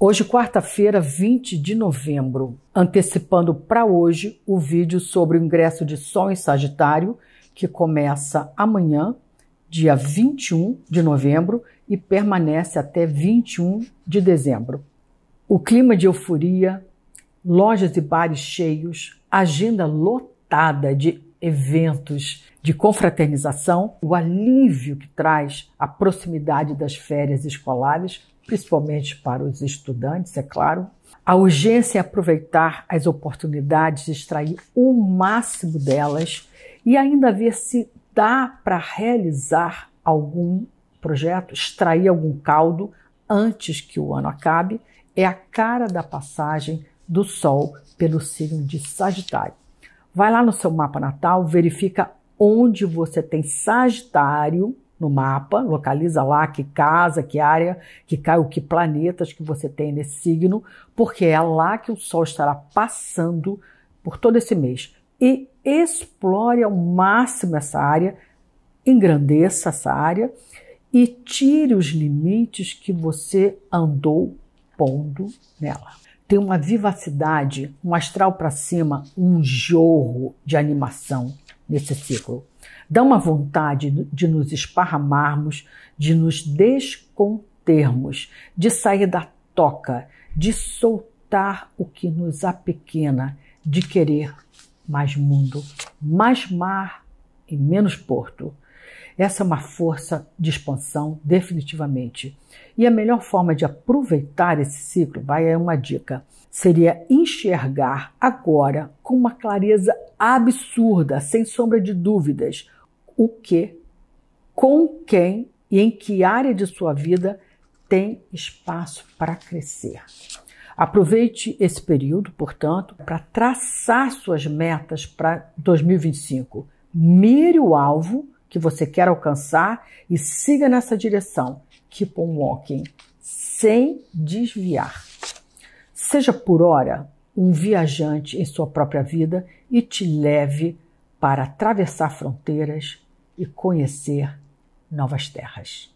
Hoje, quarta-feira, 20 de novembro, antecipando para hoje o vídeo sobre o ingresso de Sol em Sagitário, que começa amanhã, dia 21 de novembro, e permanece até 21 de dezembro. O clima de euforia, lojas e bares cheios, agenda lotada de eventos de confraternização, o alívio que traz a proximidade das férias escolares principalmente para os estudantes, é claro. A urgência é aproveitar as oportunidades, extrair o máximo delas e ainda ver se dá para realizar algum projeto, extrair algum caldo antes que o ano acabe. É a cara da passagem do Sol pelo signo de Sagitário. Vai lá no seu mapa natal, verifica onde você tem Sagitário no mapa, localiza lá que casa, que área, que caiu, que planetas que você tem nesse signo, porque é lá que o Sol estará passando por todo esse mês. E explore ao máximo essa área, engrandeça essa área e tire os limites que você andou pondo nela. Tem uma vivacidade, um astral para cima, um jorro de animação nesse ciclo. Dá uma vontade de nos esparramarmos, de nos descontermos, de sair da toca, de soltar o que nos apequena, de querer mais mundo, mais mar e menos porto. Essa é uma força de expansão, definitivamente. E a melhor forma de aproveitar esse ciclo, vai é uma dica, seria enxergar agora com uma clareza absurda, sem sombra de dúvidas, o que, com quem e em que área de sua vida tem espaço para crescer. Aproveite esse período, portanto, para traçar suas metas para 2025. Mire o alvo que você quer alcançar e siga nessa direção. Keep on walking, sem desviar. Seja por hora um viajante em sua própria vida e te leve para atravessar fronteiras e conhecer novas terras.